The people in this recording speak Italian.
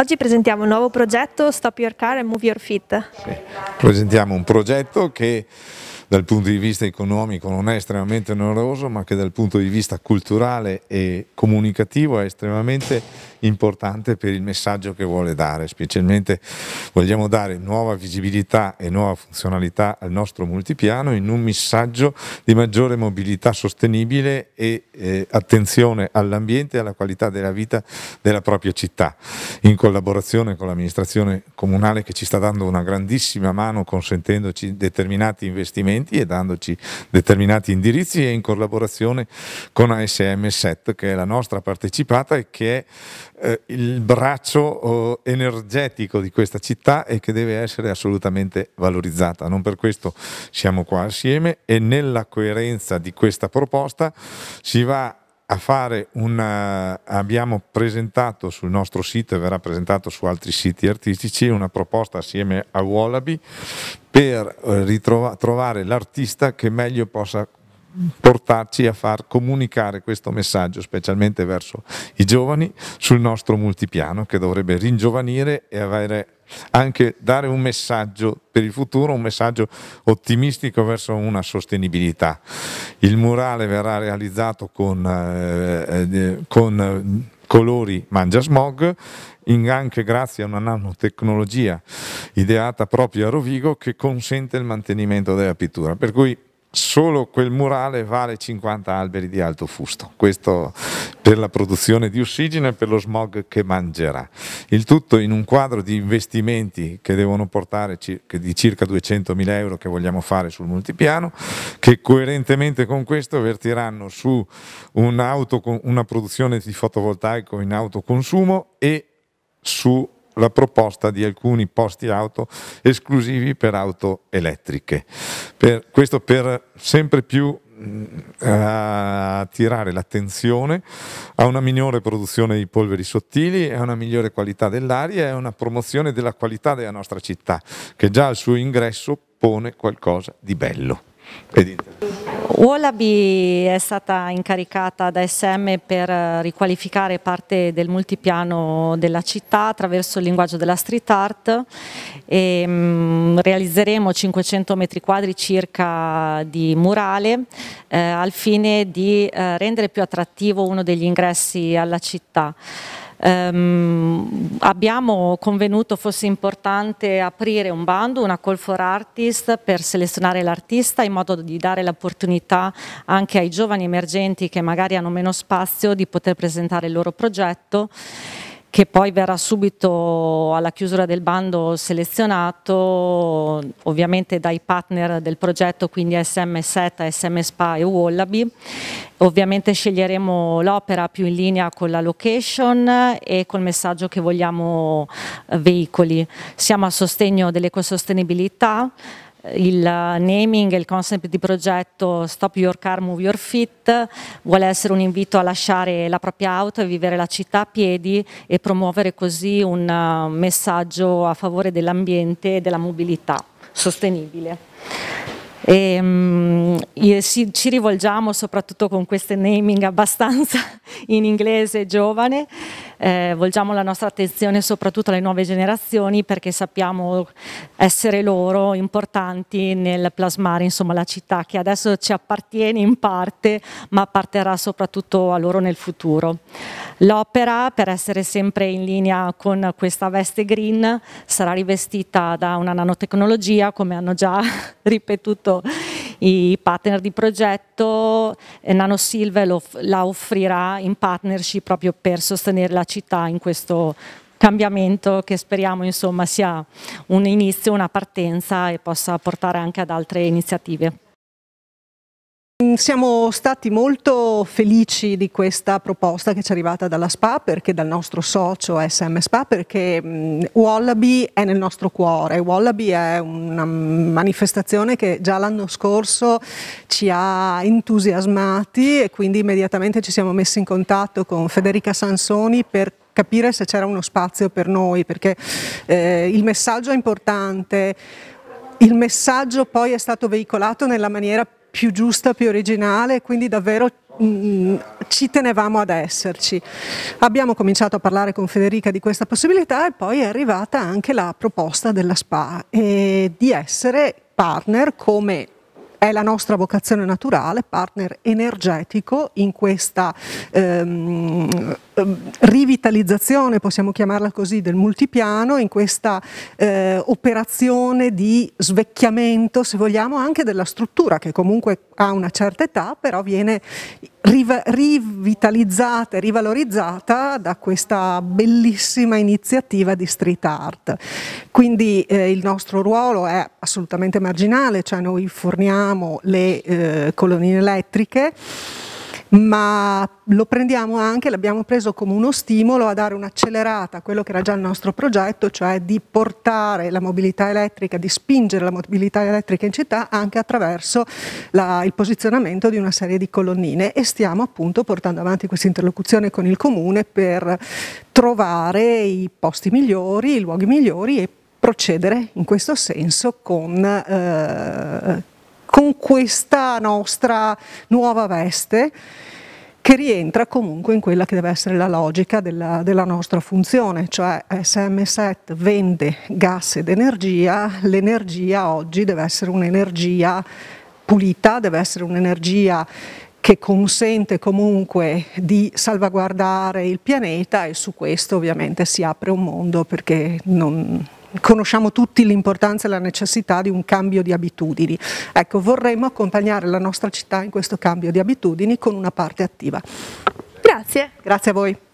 Oggi presentiamo un nuovo progetto Stop Your Car and Move Your Fit. Sì. Presentiamo un progetto che dal punto di vista economico non è estremamente oneroso ma che dal punto di vista culturale e comunicativo è estremamente importante per il messaggio che vuole dare, specialmente vogliamo dare nuova visibilità e nuova funzionalità al nostro multipiano in un messaggio di maggiore mobilità sostenibile e eh, attenzione all'ambiente e alla qualità della vita della propria città, in collaborazione con l'amministrazione comunale che ci sta dando una grandissima mano consentendoci determinati investimenti e dandoci determinati indirizzi e in collaborazione con ASM SET che è la nostra partecipata e che è eh, il braccio eh, energetico di questa città e che deve essere assolutamente valorizzata. Non per questo siamo qua assieme e nella coerenza di questa proposta si va a fare una, abbiamo presentato sul nostro sito e verrà presentato su altri siti artistici una proposta assieme a Wallaby per eh, ritrovare l'artista che meglio possa portarci a far comunicare questo messaggio, specialmente verso i giovani, sul nostro multipiano che dovrebbe ringiovanire e avere anche dare un messaggio per il futuro, un messaggio ottimistico verso una sostenibilità. Il murale verrà realizzato con, eh, eh con eh, colori mangia smog, anche grazie a una nanotecnologia ideata proprio a Rovigo che consente il mantenimento della pittura. Per cui solo quel murale vale 50 alberi di alto fusto, questo per la produzione di ossigeno e per lo smog che mangerà. Il tutto in un quadro di investimenti che devono portare di circa 200 mila euro che vogliamo fare sul multipiano, che coerentemente con questo vertiranno su una produzione di fotovoltaico in autoconsumo e su la proposta di alcuni posti auto esclusivi per auto elettriche. Per, questo per sempre più eh, attirare l'attenzione a una minore produzione di polveri sottili, a una migliore qualità dell'aria e a una promozione della qualità della nostra città, che già al suo ingresso pone qualcosa di bello. Ed Wallaby è stata incaricata da SM per eh, riqualificare parte del multipiano della città attraverso il linguaggio della street art e mh, mm, realizzeremo 500 metri quadri circa di murale eh, al fine di eh, rendere più attrattivo uno degli ingressi alla città ehm, abbiamo convenuto fosse importante aprire un bando, una call for artist per selezionare l'artista in modo di dare l'opportunità anche ai giovani emergenti che magari hanno meno spazio di poter presentare il loro progetto che poi verrà subito alla chiusura del bando selezionato ovviamente dai partner del progetto, quindi SM SETA, SM SPA e Wallaby. Ovviamente sceglieremo l'opera più in linea con la location e col messaggio che vogliamo eh, veicoli. Siamo a sostegno dell'ecosostenibilità, il naming, il concept di progetto Stop Your Car, Move Your Fit vuole essere un invito a lasciare la propria auto e vivere la città a piedi e promuovere così un uh, messaggio a favore dell'ambiente e della mobilità sostenibile. E, um, ci, ci, rivolgiamo soprattutto con questo naming abbastanza in inglese giovane, eh, volgiamo la nostra attenzione soprattutto alle nuove generazioni perché sappiamo essere loro importanti nel plasmare insomma, la città che adesso ci appartiene in parte ma apparterà soprattutto a loro nel futuro. L'opera per essere sempre in linea con questa veste green sarà rivestita da una nanotecnologia come hanno già ripetuto i partner di progetto, eh, Nanosilve lo, la offrirà in partnership proprio per sostenere la città in questo cambiamento che speriamo insomma, sia un inizio, una partenza e possa portare anche ad altre iniziative. Mm, siamo stati molto felici di questa proposta che ci è arrivata dalla SPA, perché dal nostro socio SM SPA, perché mm, Wallaby è nel nostro cuore. Wallaby è una manifestazione che già l'anno scorso ci ha entusiasmati e quindi immediatamente ci siamo messi in contatto con Federica Sansoni per capire se c'era uno spazio per noi, perché eh, il messaggio è importante. Il messaggio poi è stato veicolato nella maniera più più giusta, più originale, quindi davvero mm, mm, ci tenevamo ad esserci. Abbiamo cominciato a parlare con Federica di questa possibilità e poi è arrivata anche la proposta della SPA eh, di essere partner come è la nostra vocazione naturale, partner energetico in questa ehm, ehm, rivitalizzazione, possiamo chiamarla così, del multipiano, in questa eh, operazione di svecchiamento, se vogliamo, anche della struttura che comunque ha una certa età, però viene riv rivitalizzata e rivalorizzata da questa bellissima iniziativa di street art. Quindi eh, il nostro ruolo è assolutamente marginale, cioè noi forniamo le eh, colonnine elettriche, ma lo prendiamo anche, l'abbiamo preso come uno stimolo a dare un'accelerata a quello che era già il nostro progetto, cioè di portare la mobilità elettrica, di spingere la mobilità elettrica in città anche attraverso la, il posizionamento di una serie di colonnine e stiamo appunto portando avanti questa interlocuzione con il comune per trovare i posti migliori, i luoghi migliori e procedere in questo senso con... Eh, con questa nostra nuova veste che rientra comunque in quella che deve essere la logica della, della nostra funzione, cioè SM7 vende gas ed energia, l'energia oggi deve essere un'energia pulita, deve essere un'energia che consente comunque di salvaguardare il pianeta e su questo ovviamente si apre un mondo perché non, conosciamo tutti l'importanza e la necessità di un cambio di abitudini. Ecco, vorremmo accompagnare la nostra città in questo cambio di abitudini con una parte attiva. Grazie. Grazie a voi.